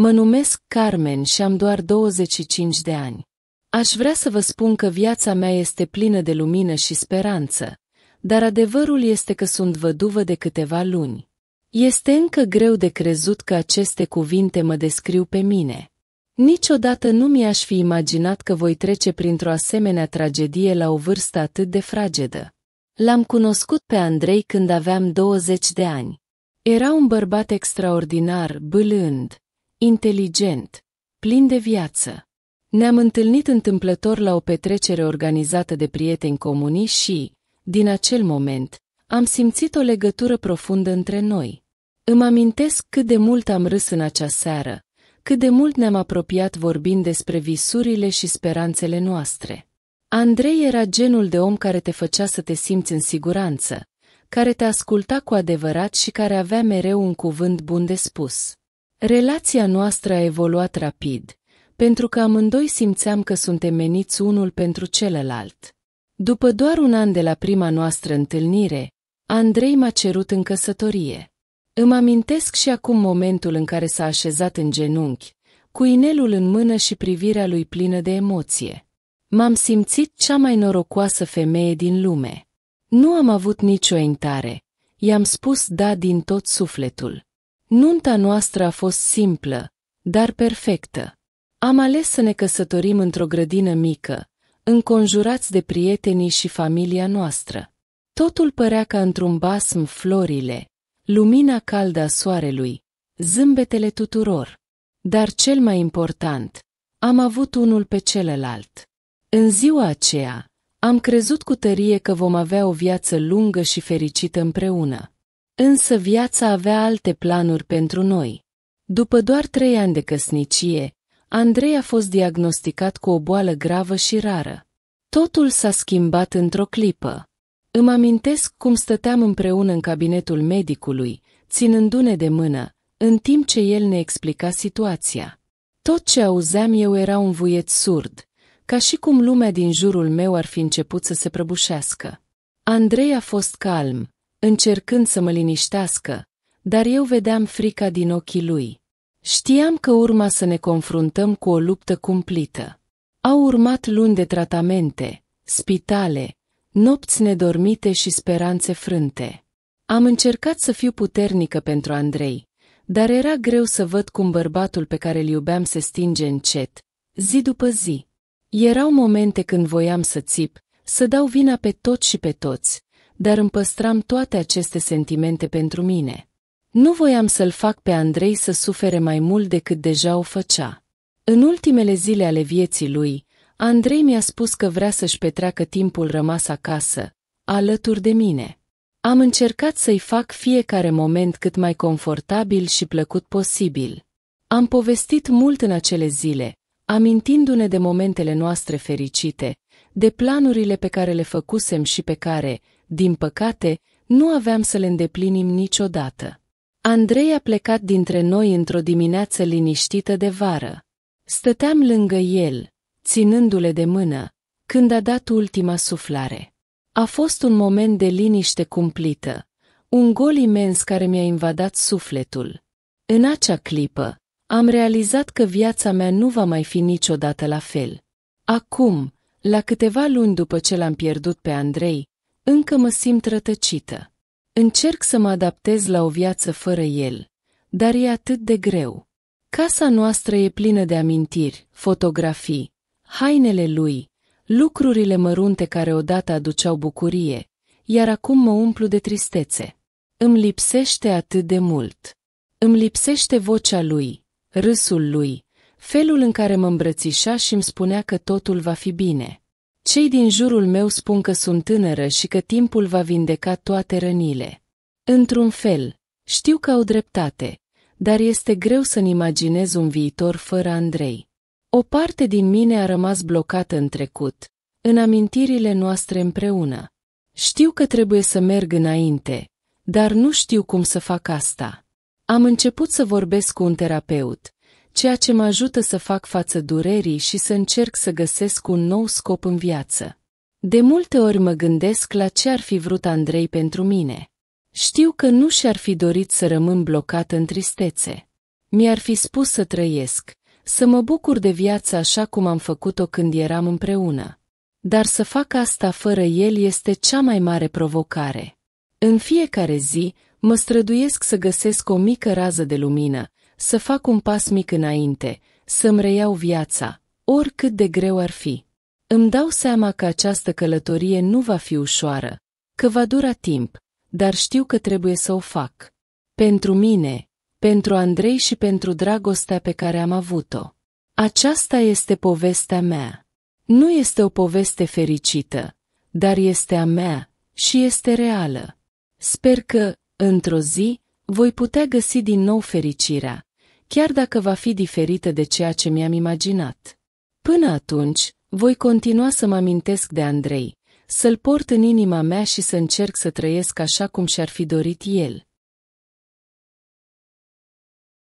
Mă numesc Carmen și am doar 25 de ani. Aș vrea să vă spun că viața mea este plină de lumină și speranță, dar adevărul este că sunt văduvă de câteva luni. Este încă greu de crezut că aceste cuvinte mă descriu pe mine. Niciodată nu mi-aș fi imaginat că voi trece printr-o asemenea tragedie la o vârstă atât de fragedă. L-am cunoscut pe Andrei când aveam 20 de ani. Era un bărbat extraordinar, bâlând, inteligent, plin de viață. Ne-am întâlnit întâmplător la o petrecere organizată de prieteni comuni și, din acel moment, am simțit o legătură profundă între noi. Îmi amintesc cât de mult am râs în acea seară, cât de mult ne-am apropiat vorbind despre visurile și speranțele noastre. Andrei era genul de om care te făcea să te simți în siguranță, care te asculta cu adevărat și care avea mereu un cuvânt bun de spus. Relația noastră a evoluat rapid, pentru că amândoi simțeam că suntem meniți unul pentru celălalt. După doar un an de la prima noastră întâlnire, Andrei m-a cerut în căsătorie. Îmi amintesc și acum momentul în care s-a așezat în genunchi, cu inelul în mână și privirea lui plină de emoție. M-am simțit cea mai norocoasă femeie din lume. Nu am avut nicio intare. I-am spus da din tot sufletul. Nunta noastră a fost simplă, dar perfectă. Am ales să ne căsătorim într-o grădină mică, înconjurați de prietenii și familia noastră. Totul părea ca într-un basm florile, lumina caldă a soarelui, zâmbetele tuturor. Dar cel mai important, am avut unul pe celălalt. În ziua aceea, am crezut cu tărie că vom avea o viață lungă și fericită împreună. Însă viața avea alte planuri pentru noi. După doar trei ani de căsnicie, Andrei a fost diagnosticat cu o boală gravă și rară. Totul s-a schimbat într-o clipă. Îmi amintesc cum stăteam împreună în cabinetul medicului, ținându-ne de mână, în timp ce el ne explica situația. Tot ce auzeam eu era un vuiet surd, ca și cum lumea din jurul meu ar fi început să se prăbușească. Andrei a fost calm, încercând să mă liniștească, dar eu vedeam frica din ochii lui. Știam că urma să ne confruntăm cu o luptă cumplită. Au urmat luni de tratamente, spitale, nopți nedormite și speranțe frânte. Am încercat să fiu puternică pentru Andrei, dar era greu să văd cum bărbatul pe care îl iubeam se stinge încet, zi după zi. Erau momente când voiam să țip, să dau vina pe tot și pe toți, dar îmi păstram toate aceste sentimente pentru mine. Nu voiam să-l fac pe Andrei să sufere mai mult decât deja o făcea. În ultimele zile ale vieții lui, Andrei mi-a spus că vrea să-și petreacă timpul rămas acasă, alături de mine. Am încercat să-i fac fiecare moment cât mai confortabil și plăcut posibil. Am povestit mult în acele zile, amintindu-ne de momentele noastre fericite, de planurile pe care le făcusem și pe care, din păcate, nu aveam să le îndeplinim niciodată. Andrei a plecat dintre noi într-o dimineață liniștită de vară. Stăteam lângă el, ținându-le de mână, când a dat ultima suflare. A fost un moment de liniște cumplită, un gol imens care mi-a invadat sufletul. În acea clipă, am realizat că viața mea nu va mai fi niciodată la fel. Acum, la câteva luni după ce l-am pierdut pe Andrei, încă mă simt rătăcită. Încerc să mă adaptez la o viață fără el, dar e atât de greu. Casa noastră e plină de amintiri, fotografii, hainele lui, lucrurile mărunte care odată aduceau bucurie, iar acum mă umplu de tristețe. Îmi lipsește atât de mult. Îmi lipsește vocea lui, râsul lui, felul în care mă îmbrățișa și îmi spunea că totul va fi bine. Cei din jurul meu spun că sunt tânără și că timpul va vindeca toate rănile. Într-un fel, știu că au dreptate, dar este greu să-mi imaginez un viitor fără Andrei. O parte din mine a rămas blocată în trecut, în amintirile noastre împreună. Știu că trebuie să merg înainte, dar nu știu cum să fac asta. Am început să vorbesc cu un terapeut, ceea ce mă ajută să fac față durerii și să încerc să găsesc un nou scop în viață. De multe ori mă gândesc la ce ar fi vrut Andrei pentru mine. Știu că nu și-ar fi dorit să rămân blocat în tristețe. Mi-ar fi spus să trăiesc, să mă bucur de viață așa cum am făcut-o când eram împreună. Dar să fac asta fără el este cea mai mare provocare. În fiecare zi, mă străduiesc să găsesc o mică rază de lumină, să fac un pas mic înainte, să-mi reiau viața, oricât de greu ar fi. Îmi dau seama că această călătorie nu va fi ușoară, că va dura timp, dar știu că trebuie să o fac. Pentru mine, pentru Andrei și pentru dragostea pe care am avut-o. Aceasta este povestea mea. Nu este o poveste fericită, dar este a mea și este reală. Sper că, într-o zi, voi putea găsi din nou fericirea, chiar dacă va fi diferită de ceea ce mi-am imaginat. Până atunci, voi continua să mă amintesc de Andrei, să-l port în inima mea și să încerc să trăiesc așa cum și-ar fi dorit el.